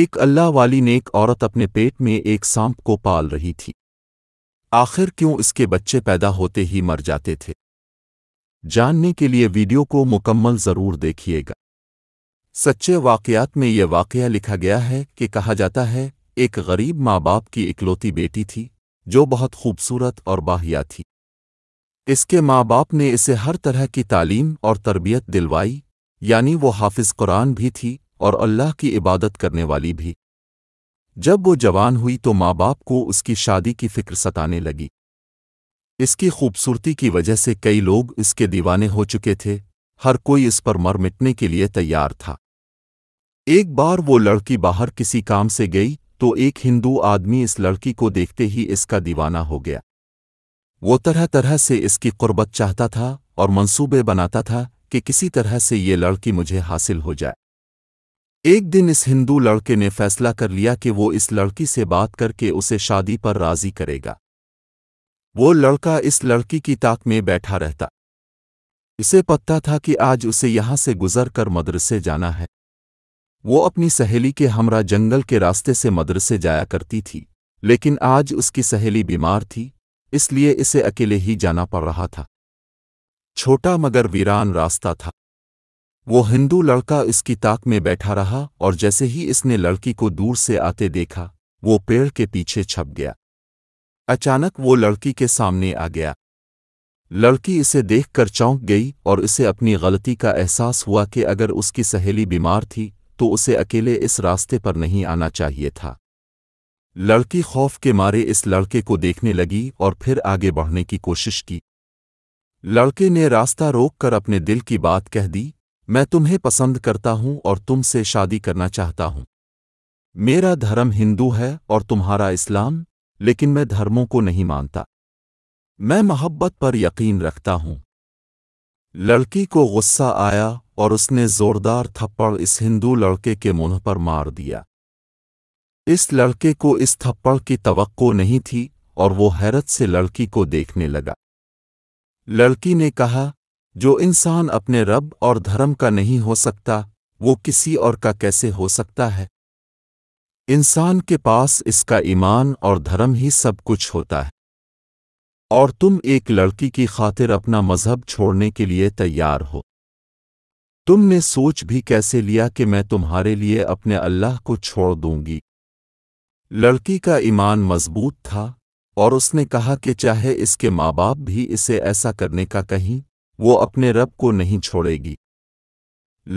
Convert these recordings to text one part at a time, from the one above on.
एक अल्लाह वाली नेक औरत अपने पेट में एक सांप को पाल रही थी आखिर क्यों इसके बच्चे पैदा होते ही मर जाते थे जानने के लिए वीडियो को मुकम्मल ज़रूर देखिएगा सच्चे वाक़यात में यह वाक़ लिखा गया है कि कहा जाता है एक गरीब माँ बाप की इकलौती बेटी थी जो बहुत खूबसूरत और बाहिया थी इसके माँ बाप ने इसे हर तरह की तालीम और तरबियत दिलवाई यानी वो हाफिज कुरान भी थी और अल्लाह की इबादत करने वाली भी जब वो जवान हुई तो माँ बाप को उसकी शादी की फिक्र सताने लगी इसकी खूबसूरती की वजह से कई लोग इसके दीवाने हो चुके थे हर कोई इस पर मर मिटने के लिए तैयार था एक बार वो लड़की बाहर किसी काम से गई तो एक हिंदू आदमी इस लड़की को देखते ही इसका दीवाना हो गया वो तरह तरह से इसकी कुर्बत चाहता था और मंसूबे बनाता था कि किसी तरह से ये लड़की मुझे हासिल हो जाए एक दिन इस हिंदू लड़के ने फैसला कर लिया कि वो इस लड़की से बात करके उसे शादी पर राजी करेगा वो लड़का इस लड़की की ताक में बैठा रहता इसे पता था कि आज उसे यहां से गुजर कर मदरसे जाना है वो अपनी सहेली के हमरा जंगल के रास्ते से मदरसे जाया करती थी लेकिन आज उसकी सहेली बीमार थी इसलिए इसे अकेले ही जाना पड़ रहा था छोटा मगर वीरान रास्ता था वो हिंदू लड़का इसकी ताक में बैठा रहा और जैसे ही इसने लड़की को दूर से आते देखा वो पेड़ के पीछे छप गया अचानक वो लड़की के सामने आ गया लड़की इसे देखकर चौंक गई और इसे अपनी गलती का एहसास हुआ कि अगर उसकी सहेली बीमार थी तो उसे अकेले इस रास्ते पर नहीं आना चाहिए था लड़की खौफ के मारे इस लड़के को देखने लगी और फिर आगे बढ़ने की कोशिश की लड़के ने रास्ता रोक कर अपने दिल की बात कह दी मैं तुम्हें पसंद करता हूं और तुमसे शादी करना चाहता हूं मेरा धर्म हिंदू है और तुम्हारा इस्लाम लेकिन मैं धर्मों को नहीं मानता मैं मोहब्बत पर यकीन रखता हूं लड़की को गुस्सा आया और उसने जोरदार थप्पड़ इस हिंदू लड़के के मुंह पर मार दिया इस लड़के को इस थप्पड़ की तवक्को नहीं थी और वो हैरत से लड़की को देखने लगा लड़की ने कहा जो इंसान अपने रब और धर्म का नहीं हो सकता वो किसी और का कैसे हो सकता है इंसान के पास इसका ईमान और धर्म ही सब कुछ होता है और तुम एक लड़की की खातिर अपना मजहब छोड़ने के लिए तैयार हो तुमने सोच भी कैसे लिया कि मैं तुम्हारे लिए अपने अल्लाह को छोड़ दूंगी लड़की का ईमान मजबूत था और उसने कहा कि चाहे इसके माँ बाप भी इसे ऐसा करने का कहीं वो अपने रब को नहीं छोड़ेगी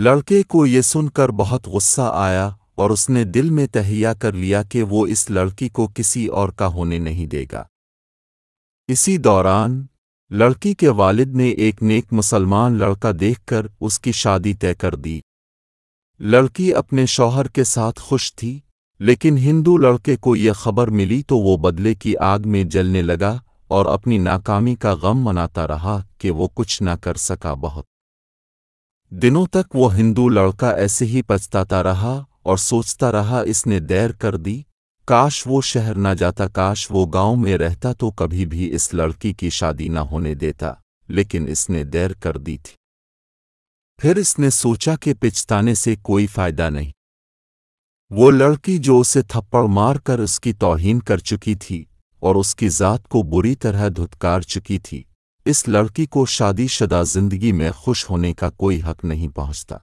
लड़के को ये सुनकर बहुत गुस्सा आया और उसने दिल में तहिया कर लिया कि वो इस लड़की को किसी और का होने नहीं देगा इसी दौरान लड़की के वालिद ने एक नेक मुसलमान लड़का देखकर उसकी शादी तय कर दी लड़की अपने शौहर के साथ खुश थी लेकिन हिंदू लड़के को यह खबर मिली तो वो बदले की आग में जलने लगा और अपनी नाकामी का गम मनाता रहा कि वो कुछ ना कर सका बहुत दिनों तक वो हिंदू लड़का ऐसे ही पछताता रहा और सोचता रहा इसने देर कर दी काश वो शहर ना जाता काश वो गांव में रहता तो कभी भी इस लड़की की शादी ना होने देता लेकिन इसने देर कर दी थी फिर इसने सोचा कि पिछताने से कोई फायदा नहीं वो लड़की जो उसे थप्पड़ मारकर उसकी तोहीन कर चुकी थी और उसकी ज़ात को बुरी तरह धुतकार चुकी थी इस लड़की को शादीशुदा जिंदगी में खुश होने का कोई हक नहीं पहुंचता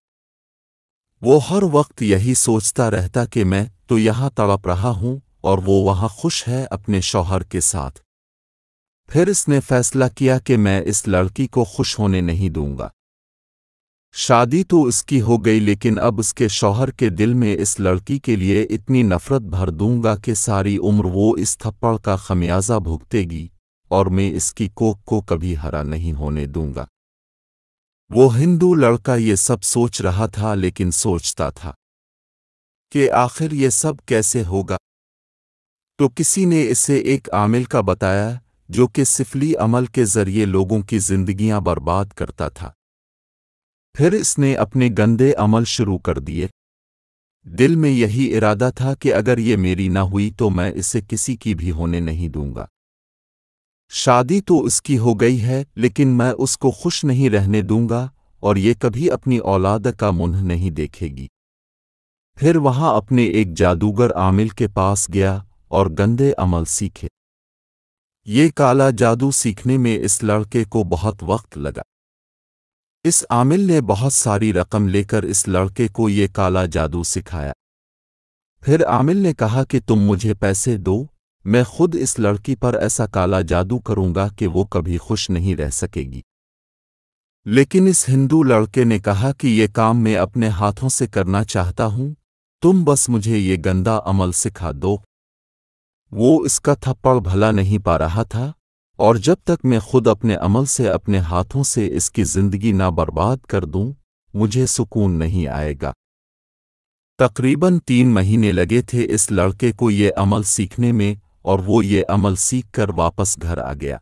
वो हर वक्त यही सोचता रहता कि मैं तो यहाँ तड़प रहा हूं और वो वहां खुश है अपने शौहर के साथ फिर इसने फैसला किया कि मैं इस लड़की को खुश होने नहीं दूंगा शादी तो उसकी हो गई लेकिन अब उसके शौहर के दिल में इस लड़की के लिए इतनी नफरत भर दूंगा कि सारी उम्र वो इस थप्पड़ का खमियाजा भुगतेगी और मैं इसकी कोख को कभी हरा नहीं होने दूंगा वो हिंदू लड़का ये सब सोच रहा था लेकिन सोचता था कि आखिर ये सब कैसे होगा तो किसी ने इसे एक आमिल का बताया जो कि सिफली अमल के जरिए लोगों की जिंदगियां बर्बाद करता था फिर इसने अपने गंदे अमल शुरू कर दिए दिल में यही इरादा था कि अगर ये मेरी ना हुई तो मैं इसे किसी की भी होने नहीं दूंगा शादी तो उसकी हो गई है लेकिन मैं उसको खुश नहीं रहने दूंगा और ये कभी अपनी औलाद का मुंह नहीं देखेगी फिर वहां अपने एक जादूगर आमिल के पास गया और गंदे अमल सीखे ये काला जादू सीखने में इस लड़के को बहुत वक्त लगा इस आमिल ने बहुत सारी रकम लेकर इस लड़के को ये काला जादू सिखाया फिर आमिल ने कहा कि तुम मुझे पैसे दो मैं खुद इस लड़की पर ऐसा काला जादू करूंगा कि वो कभी खुश नहीं रह सकेगी लेकिन इस हिंदू लड़के ने कहा कि ये काम मैं अपने हाथों से करना चाहता हूं तुम बस मुझे ये गंदा अमल सिखा दो वो इसका थप्पड़ भला नहीं पा रहा था और जब तक मैं खुद अपने अमल से अपने हाथों से इसकी जिंदगी ना बर्बाद कर दूं मुझे सुकून नहीं आएगा तकरीबन तीन महीने लगे थे इस लड़के को ये अमल सीखने में और वो ये अमल सीख कर वापस घर आ गया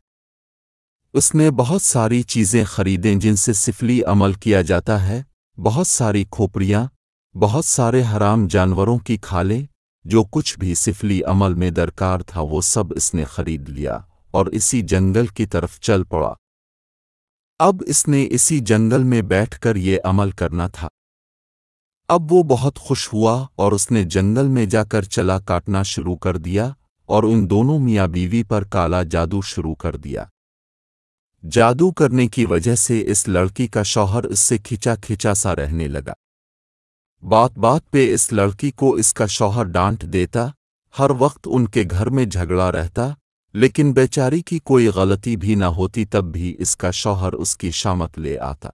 उसने बहुत सारी चीज़ें खरीदें जिनसे सिफली अमल किया जाता है बहुत सारी खोपड़ियाँ बहुत सारे हराम जानवरों की खालें जो कुछ भी सिफली अमल में दरकार था वो सब इसने खरीद लिया और इसी जंगल की तरफ चल पड़ा अब इसने इसी जंगल में बैठकर ये अमल करना था अब वो बहुत खुश हुआ और उसने जंगल में जाकर चला काटना शुरू कर दिया और उन दोनों मियाँ बीवी पर काला जादू शुरू कर दिया जादू करने की वजह से इस लड़की का शौहर इससे खिंचा खिंचा सा रहने लगा बात बात पे इस लड़की को इसका शौहर डांट देता हर वक्त उनके घर में झगड़ा रहता लेकिन बेचारी की कोई गलती भी ना होती तब भी इसका शौहर उसकी शामत ले आता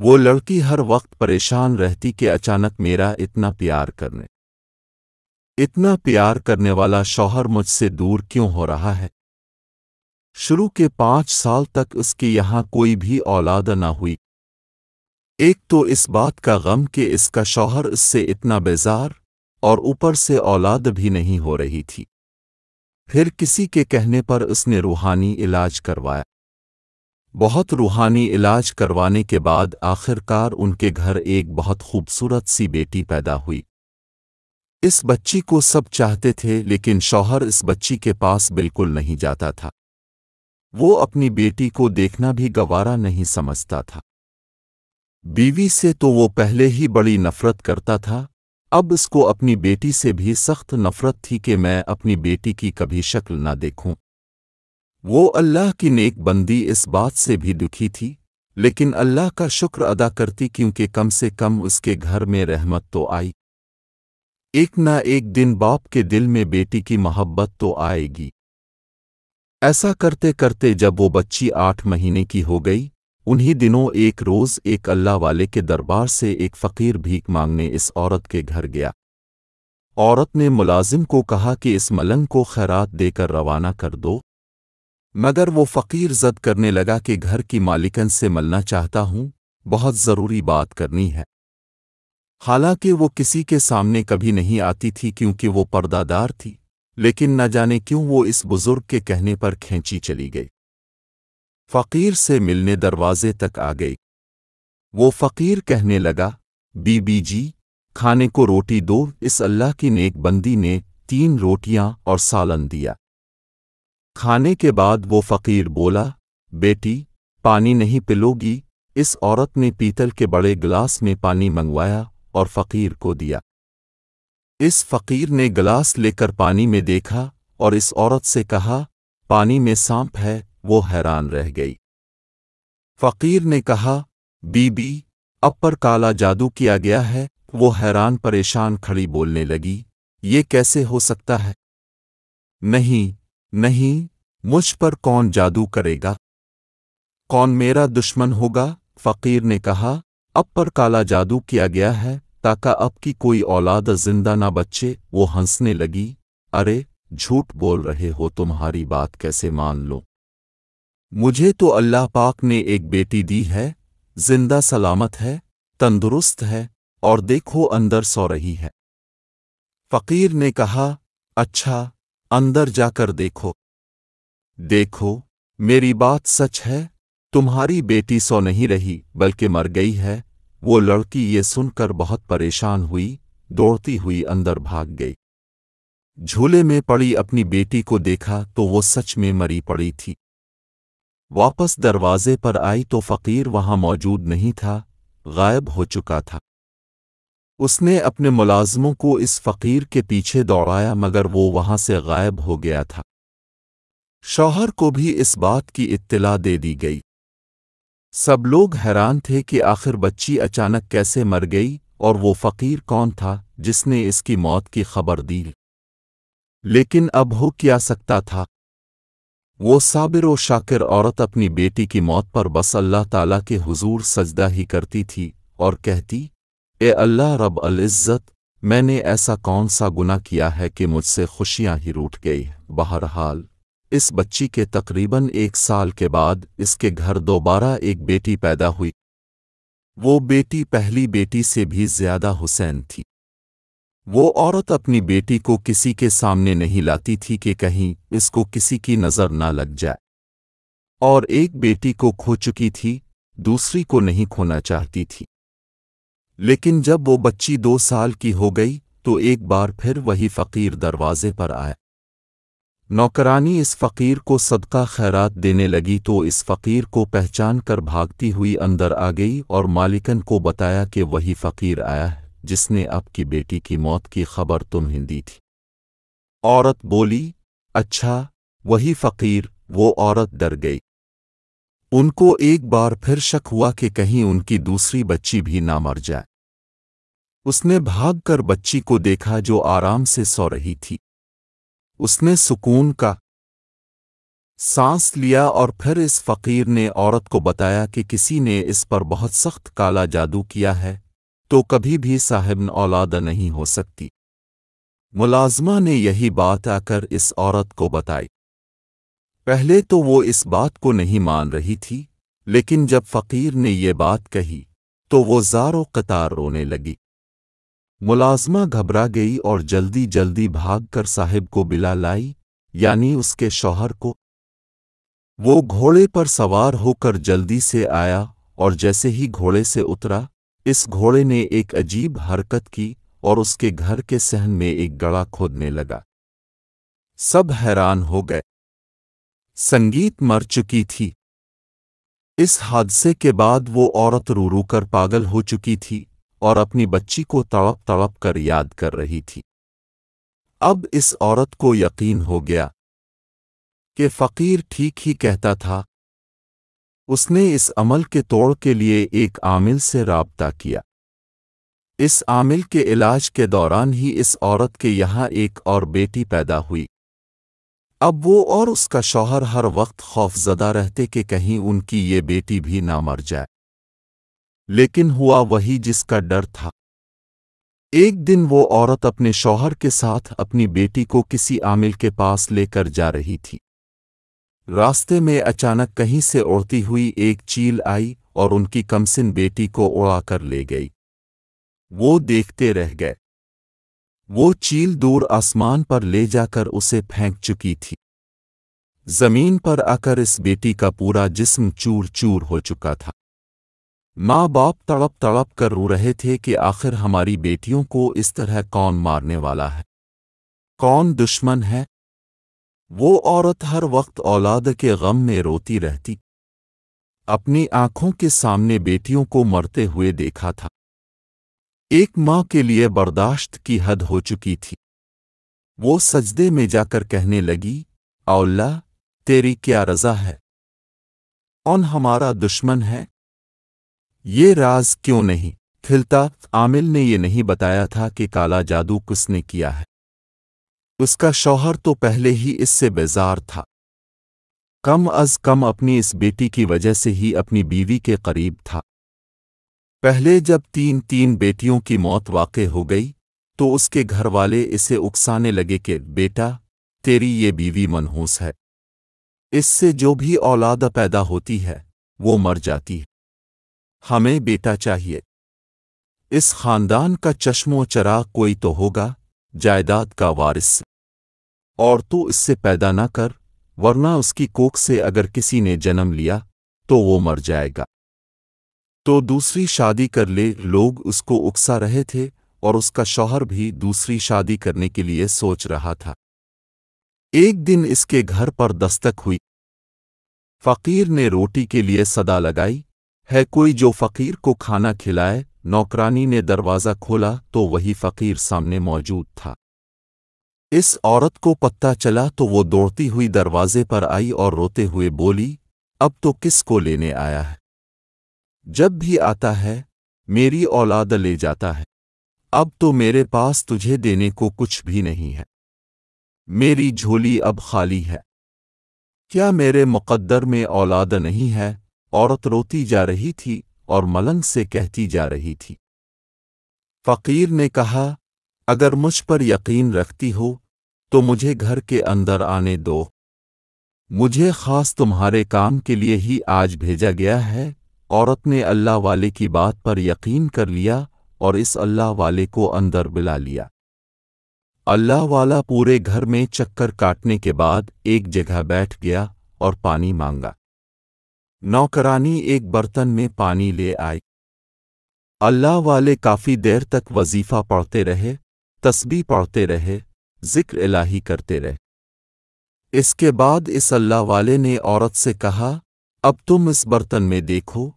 वो लड़की हर वक्त परेशान रहती कि अचानक मेरा इतना प्यार करने इतना प्यार करने वाला शौहर मुझसे दूर क्यों हो रहा है शुरू के पांच साल तक उसके यहां कोई भी औलाद न हुई एक तो इस बात का गम कि इसका शौहर इससे इतना बेजार और ऊपर से औलाद भी नहीं हो रही थी फिर किसी के कहने पर उसने रूहानी इलाज करवाया बहुत रूहानी इलाज करवाने के बाद आखिरकार उनके घर एक बहुत खूबसूरत सी बेटी पैदा हुई इस बच्ची को सब चाहते थे लेकिन शौहर इस बच्ची के पास बिल्कुल नहीं जाता था वो अपनी बेटी को देखना भी गवारा नहीं समझता था बीवी से तो वो पहले ही बड़ी नफरत करता था अब इसको अपनी बेटी से भी सख्त नफरत थी कि मैं अपनी बेटी की कभी शक्ल ना देखूं वो अल्लाह की नेक बंदी इस बात से भी दुखी थी लेकिन अल्लाह का शुक्र अदा करती क्योंकि कम से कम उसके घर में रहमत तो आई एक ना एक दिन बाप के दिल में बेटी की मोहब्बत तो आएगी ऐसा करते करते जब वो बच्ची आठ महीने की हो गई उन्हीं दिनों एक रोज़ एक अल्लाह वाले के दरबार से एक फ़कीर भीख मांगने इस औरत के घर गया औरत ने मुलाजिम को कहा कि इस मलंग को खैरात देकर रवाना कर दो मगर वो फ़कीर जद करने लगा कि घर की मालिकन से मलना चाहता हूं बहुत ज़रूरी बात करनी है हालांकि वो किसी के सामने कभी नहीं आती थी क्योंकि वो पर्दादार थी लेकिन न जाने क्यों वो इस बुज़ुर्ग के कहने पर खींची चली गई फ़कीर से मिलने दरवाजे तक आ गई वो फ़कीर कहने लगा बीबी जी खाने को रोटी दो इस अल्लाह की नेक बंदी ने तीन रोटियां और सालन दिया खाने के बाद वो फ़कीर बोला बेटी पानी नहीं पिलोगी इस औरत ने पीतल के बड़े गिलास में पानी मंगवाया और फ़कीर को दिया इस फ़कीर ने गिलास लेकर पानी में देखा और इस औरत से कहा पानी में सांप है वो हैरान रह गई फ़कीर ने कहा बीबी अब पर काला जादू किया गया है वो हैरान परेशान खड़ी बोलने लगी ये कैसे हो सकता है नहीं नहीं मुझ पर कौन जादू करेगा कौन मेरा दुश्मन होगा फ़कीर ने कहा अब पर काला जादू किया गया है ताका अब की कोई औलाद जिंदा ना बच्चे वो हंसने लगी अरे झूठ बोल रहे हो तुम्हारी बात कैसे मान लो मुझे तो अल्लाह पाक ने एक बेटी दी है जिंदा सलामत है तंदुरुस्त है और देखो अंदर सो रही है फ़कीर ने कहा अच्छा अंदर जाकर देखो देखो मेरी बात सच है तुम्हारी बेटी सो नहीं रही बल्कि मर गई है वो लड़की ये सुनकर बहुत परेशान हुई दौड़ती हुई अंदर भाग गई झूले में पड़ी अपनी बेटी को देखा तो वो सच में मरी पड़ी थी वापस दरवाजे पर आई तो फ़कीर वहां मौजूद नहीं था गायब हो चुका था उसने अपने मुलाजमों को इस फ़कीर के पीछे दौड़ाया मगर वो वहां से गायब हो गया था शौहर को भी इस बात की इत्तला दे दी गई सब लोग हैरान थे कि आखिर बच्ची अचानक कैसे मर गई और वो फ़कीर कौन था जिसने इसकी मौत की खबर दी लेकिन अब हो क्या सकता था वो साबिर व शाकिर औरत अपनी बेटी की मौत पर बस अल्लाह ताला के हुजूर सजदा ही करती थी और कहती ए अल्लाह रब अल्ज़त मैंने ऐसा कौन सा गुना किया है कि मुझसे खुशियां ही रूठ गई बहरहाल इस बच्ची के तकरीबन एक साल के बाद इसके घर दोबारा एक बेटी पैदा हुई वो बेटी पहली बेटी से भी ज्यादा हुसैन थी वो औरत अपनी बेटी को किसी के सामने नहीं लाती थी कि कहीं इसको किसी की नज़र ना लग जाए और एक बेटी को खो चुकी थी दूसरी को नहीं खोना चाहती थी लेकिन जब वो बच्ची दो साल की हो गई तो एक बार फिर वही फ़कीर दरवाजे पर आया नौकरानी इस फ़कीर को सदका खैरात देने लगी तो इस फ़कीर को पहचान कर भागती हुई अंदर आ गई और मालिकन को बताया कि वही फ़कीर आया है जिसने आपकी बेटी की मौत की खबर तुम्हें दी थी औरत बोली अच्छा वही फकीर वो औरत डर गई उनको एक बार फिर शक हुआ कि कहीं उनकी दूसरी बच्ची भी ना मर जाए उसने भागकर बच्ची को देखा जो आराम से सो रही थी उसने सुकून का सांस लिया और फिर इस फकीर ने औरत को बताया कि किसी ने इस पर बहुत सख्त काला जादू किया है तो कभी भी साहिबन औलादा नहीं हो सकती मुलाजमा ने यही बात आकर इस औरत को बताई पहले तो वो इस बात को नहीं मान रही थी लेकिन जब फ़कीर ने ये बात कही तो वो जारो कतार रोने लगी मुलाजमा घबरा गई और जल्दी जल्दी भाग कर साहिब को बिला लाई यानी उसके शौहर को वो घोड़े पर सवार होकर जल्दी से आया और जैसे ही घोड़े से उतरा इस घोड़े ने एक अजीब हरकत की और उसके घर के सहन में एक गड़ा खोदने लगा सब हैरान हो गए संगीत मर चुकी थी इस हादसे के बाद वो औरत रू रू कर पागल हो चुकी थी और अपनी बच्ची को तड़प तड़प कर याद कर रही थी अब इस औरत को यकीन हो गया कि फ़कीर ठीक ही कहता था उसने इस अमल के तोड़ के लिए एक आमिल से रबता किया इस आमिल के इलाज के दौरान ही इस औरत के यहाँ एक और बेटी पैदा हुई अब वो और उसका शौहर हर वक्त खौफजदा रहते कि कहीं उनकी ये बेटी भी ना मर जाए लेकिन हुआ वही जिसका डर था एक दिन वो औरत अपने शौहर के साथ अपनी बेटी को किसी आमिल के पास लेकर जा रही थी रास्ते में अचानक कहीं से उड़ती हुई एक चील आई और उनकी कमसिन बेटी को उड़ाकर ले गई वो देखते रह गए वो चील दूर आसमान पर ले जाकर उसे फेंक चुकी थी जमीन पर आकर इस बेटी का पूरा जिस्म चूर चूर हो चुका था माँ बाप तड़प तड़प कर रो रहे थे कि आखिर हमारी बेटियों को इस तरह कौन मारने वाला है कौन दुश्मन है वो औरत हर वक्त औलाद के गम में रोती रहती अपनी आंखों के सामने बेटियों को मरते हुए देखा था एक मां के लिए बर्दाश्त की हद हो चुकी थी वो सजदे में जाकर कहने लगी औल्ला तेरी क्या रजा है कौन हमारा दुश्मन है ये राज क्यों नहीं खिलता आमिल ने ये नहीं बताया था कि काला जादू किसने किया है उसका शौहर तो पहले ही इससे बेजार था कम अज कम अपनी इस बेटी की वजह से ही अपनी बीवी के करीब था पहले जब तीन तीन बेटियों की मौत वाक़ हो गई तो उसके घर वाले इसे उकसाने लगे कि बेटा तेरी ये बीवी मनहूस है इससे जो भी औलाद पैदा होती है वो मर जाती है हमें बेटा चाहिए इस खानदान का चश्मो चरा कोई तो होगा जायदाद का वारिस और तू इससे पैदा न कर वरना उसकी कोख से अगर किसी ने जन्म लिया तो वो मर जाएगा तो दूसरी शादी कर ले लोग उसको उकसा रहे थे और उसका शौहर भी दूसरी शादी करने के लिए सोच रहा था एक दिन इसके घर पर दस्तक हुई फकीर ने रोटी के लिए सदा लगाई है कोई जो फकीर को खाना खिलाए नौकरानी ने दरवाज़ा खोला तो वही फकीर सामने मौजूद था इस औरत को पत्ता चला तो वो दौड़ती हुई दरवाजे पर आई और रोते हुए बोली अब तो किस को लेने आया है जब भी आता है मेरी औलाद ले जाता है अब तो मेरे पास तुझे देने को कुछ भी नहीं है मेरी झोली अब खाली है क्या मेरे मुकद्दर में औलाद नहीं है औरत रोती जा रही थी और मलंग से कहती जा रही थी फकीर ने कहा अगर मुझ पर यकीन रखती हो तो मुझे घर के अंदर आने दो मुझे खास तुम्हारे काम के लिए ही आज भेजा गया है औरत ने अल्लाह वाले की बात पर यकीन कर लिया और इस अल्लाह वाले को अंदर बुला लिया अल्लाह वाला पूरे घर में चक्कर काटने के बाद एक जगह बैठ गया और पानी मांगा नौकरानी एक बर्तन में पानी ले आई अल्लाह वाले काफ़ी देर तक वजीफ़ा पढ़ते रहे तस्बी पढ़ते रहे जिक्र इलाही करते रहे इसके बाद इस अल्लाह वाले ने औरत से कहा अब तुम इस बर्तन में देखो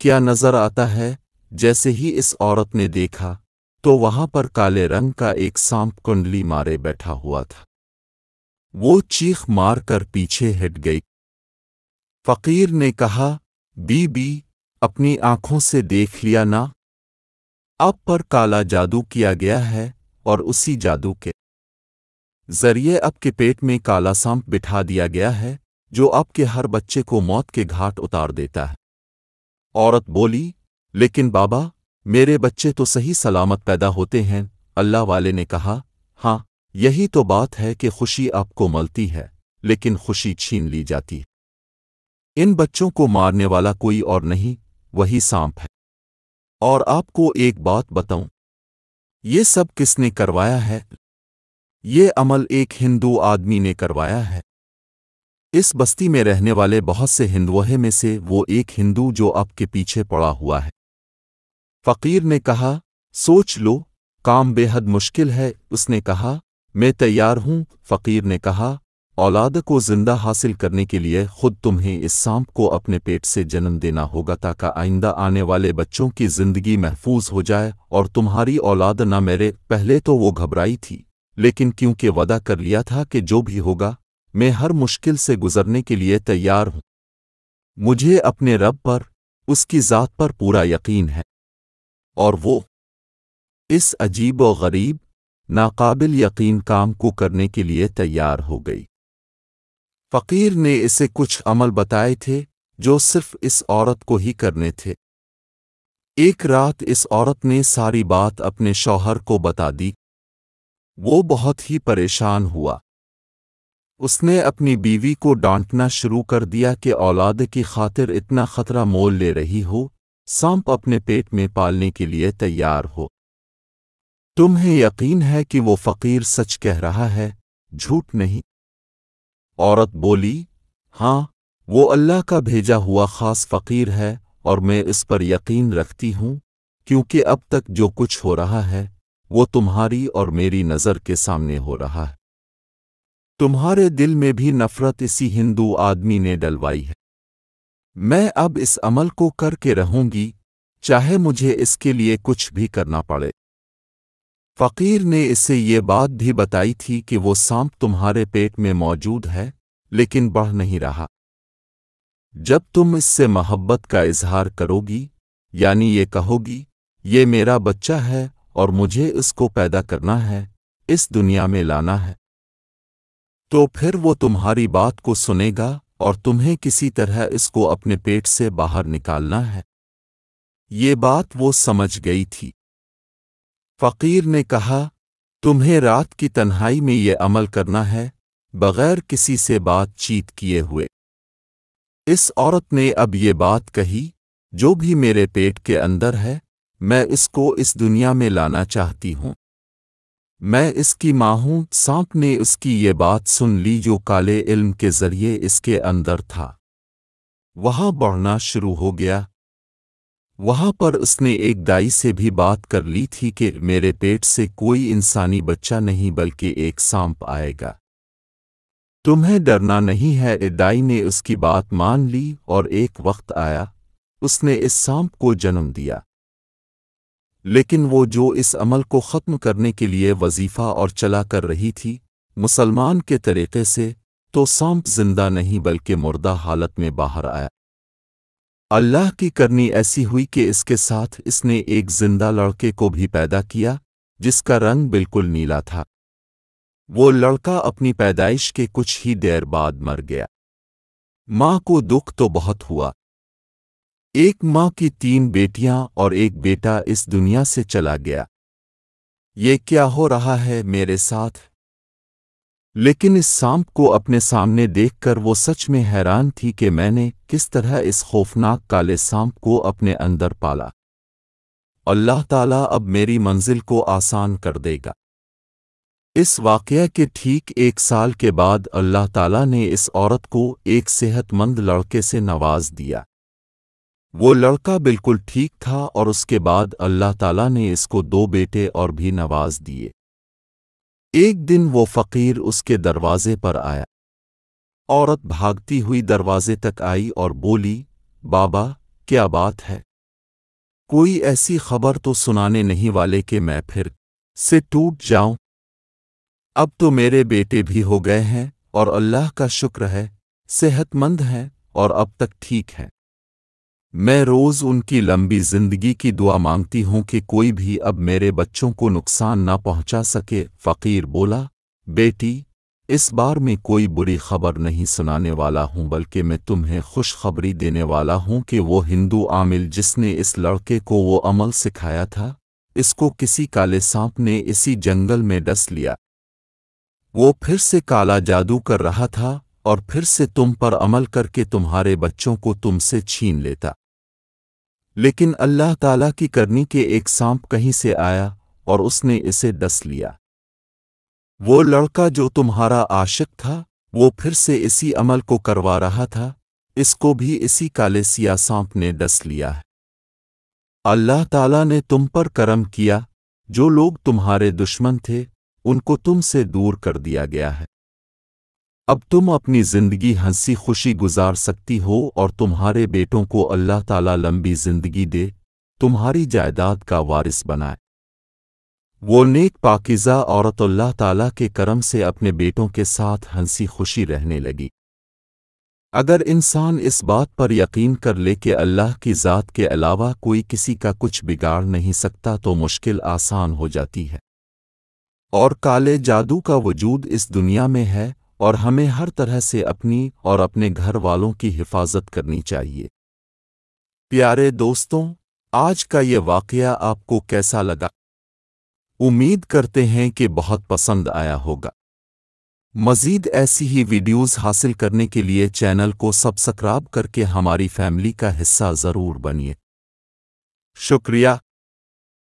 क्या नजर आता है जैसे ही इस औरत ने देखा तो वहां पर काले रंग का एक सांप कुंडली मारे बैठा हुआ था वो चीख मार कर पीछे हट गई फकीर ने कहा बीबी अपनी आंखों से देख लिया ना आप पर काला जादू किया गया है और उसी जादू के जरिए आपके पेट में काला सांप बिठा दिया गया है जो आपके हर बच्चे को मौत के घाट उतार देता है औरत बोली लेकिन बाबा मेरे बच्चे तो सही सलामत पैदा होते हैं अल्लाह वाले ने कहा हाँ यही तो बात है कि खुशी आपको मलती है लेकिन खुशी छीन ली जाती है इन बच्चों को मारने वाला कोई और नहीं वही सांप है और आपको एक बात बताऊं ये सब किसने करवाया है ये अमल एक हिंदू आदमी ने करवाया है इस बस्ती में रहने वाले बहुत से हिंदुहे में से वो एक हिंदू जो अब के पीछे पड़ा हुआ है फकीर ने कहा सोच लो काम बेहद मुश्किल है उसने कहा मैं तैयार हूं फकीर ने कहा औलाद को जिंदा हासिल करने के लिए खुद तुम्हें इस सांप को अपने पेट से जन्म देना होगा ताकि आइंदा आने वाले बच्चों की जिंदगी महफूज हो जाए और तुम्हारी औलाद न मेरे पहले तो वो घबराई थी लेकिन क्योंकि वादा कर लिया था कि जो भी होगा मैं हर मुश्किल से गुजरने के लिए तैयार हूं मुझे अपने रब पर उसकी ज़ात पर पूरा यकीन है और वो इस अजीब व गरीब नाकाबिल यकीन काम को करने के लिए तैयार हो गई फ़कीर ने इसे कुछ अमल बताए थे जो सिर्फ इस औरत को ही करने थे एक रात इस औरत ने सारी बात अपने शौहर को बता दी वो बहुत ही परेशान हुआ उसने अपनी बीवी को डांटना शुरू कर दिया कि औलाद की खातिर इतना खतरा मोल ले रही हो सांप अपने पेट में पालने के लिए तैयार हो तुम्हें यकीन है कि वो फकीर सच कह रहा है झूठ नहीं औरत बोली हाँ वो अल्लाह का भेजा हुआ खास फकीर है और मैं इस पर यकीन रखती हूँ क्योंकि अब तक जो कुछ हो रहा है वो तुम्हारी और मेरी नज़र के सामने हो रहा है तुम्हारे दिल में भी नफरत इसी हिंदू आदमी ने डलवाई है मैं अब इस अमल को करके रहूंगी चाहे मुझे इसके लिए कुछ भी करना पड़े फ़कीर ने इसे ये बात भी बताई थी कि वो सांप तुम्हारे पेट में मौजूद है लेकिन बढ़ नहीं रहा जब तुम इससे मोहब्बत का इजहार करोगी यानी ये कहोगी ये मेरा बच्चा है और मुझे इसको पैदा करना है इस दुनिया में लाना है तो फिर वो तुम्हारी बात को सुनेगा और तुम्हें किसी तरह इसको अपने पेट से बाहर निकालना है ये बात वो समझ गई थी फकीर ने कहा तुम्हें रात की तन्हाई में ये अमल करना है बगैर किसी से बातचीत किए हुए इस औरत ने अब ये बात कही जो भी मेरे पेट के अंदर है मैं इसको इस दुनिया में लाना चाहती हूँ मैं इसकी माँ हूँ सांप ने उसकी ये बात सुन ली जो काले इल्म के जरिए इसके अंदर था वहाँ बढ़ना शुरू हो गया वहाँ पर उसने एक दाई से भी बात कर ली थी कि मेरे पेट से कोई इंसानी बच्चा नहीं बल्कि एक सांप आएगा तुम्हें डरना नहीं है दाई ने उसकी बात मान ली और एक वक्त आया उसने इस सांप को जन्म दिया लेकिन वो जो इस अमल को ख़त्म करने के लिए वजीफ़ा और चला कर रही थी मुसलमान के तरीके से तो सांप जिंदा नहीं बल्कि मुर्दा हालत में बाहर आया अल्लाह की करनी ऐसी हुई कि इसके साथ इसने एक जिंदा लड़के को भी पैदा किया जिसका रंग बिल्कुल नीला था वो लड़का अपनी पैदाइश के कुछ ही देर बाद मर गया माँ को दुख तो बहुत हुआ एक माँ की तीन बेटियां और एक बेटा इस दुनिया से चला गया ये क्या हो रहा है मेरे साथ लेकिन इस सांप को अपने सामने देखकर वो सच में हैरान थी कि मैंने किस तरह इस खौफनाक काले सांप को अपने अंदर पाला अल्लाह ताला अब मेरी मंजिल को आसान कर देगा इस वाक़े के ठीक एक साल के बाद अल्लाह ताला ने इस औरत को एक सेहतमंद लड़के से नवाज दिया वो लड़का बिल्कुल ठीक था और उसके बाद अल्लाह ताला ने इसको दो बेटे और भी नवाज दिए एक दिन वो फ़कीर उसके दरवाजे पर आया औरत भागती हुई दरवाजे तक आई और बोली बाबा क्या बात है कोई ऐसी खबर तो सुनाने नहीं वाले कि मैं फिर से टूट जाऊं अब तो मेरे बेटे भी हो गए हैं और अल्लाह का शुक्र है सेहतमंद हैं और अब तक ठीक हैं मैं रोज उनकी लंबी जिंदगी की दुआ मांगती हूं कि कोई भी अब मेरे बच्चों को नुकसान न पहुंचा सके फकीर बोला बेटी इस बार मैं कोई बुरी खबर नहीं सुनाने वाला हूं बल्कि मैं तुम्हें खुशखबरी देने वाला हूं कि वो हिंदू आमिल जिसने इस लड़के को वो अमल सिखाया था इसको किसी काले सांप ने इसी जंगल में डस लिया वो फिर से काला जादू कर रहा था और फिर से तुम पर अमल करके तुम्हारे बच्चों को तुमसे छीन लेता लेकिन अल्लाह ताला की करनी के एक सांप कहीं से आया और उसने इसे डस लिया वो लड़का जो तुम्हारा आशिक था वो फिर से इसी अमल को करवा रहा था इसको भी इसी काले सिया सांप ने डस लिया है अल्लाह ताला ने तुम पर करम किया जो लोग तुम्हारे दुश्मन थे उनको तुमसे दूर कर दिया गया है अब तुम अपनी ज़िंदगी हंसी खुशी गुजार सकती हो और तुम्हारे बेटों को अल्लाह ताला लंबी ज़िंदगी दे तुम्हारी जायदाद का वारिस बनाए वो नेक पाकिज़ा औरत अल्लाह ताला के करम से अपने बेटों के साथ हंसी खुशी रहने लगी अगर इंसान इस बात पर यकीन कर ले कि अल्लाह की ज़ात के अलावा कोई किसी का कुछ बिगाड़ नहीं सकता तो मुश्किल आसान हो जाती है और काले जादू का वजूद इस दुनिया में है और हमें हर तरह से अपनी और अपने घर वालों की हिफाजत करनी चाहिए प्यारे दोस्तों आज का ये वाकया आपको कैसा लगा उम्मीद करते हैं कि बहुत पसंद आया होगा मजीद ऐसी ही वीडियोस हासिल करने के लिए चैनल को सब्सक्राइब करके हमारी फैमिली का हिस्सा ज़रूर बनिए शुक्रिया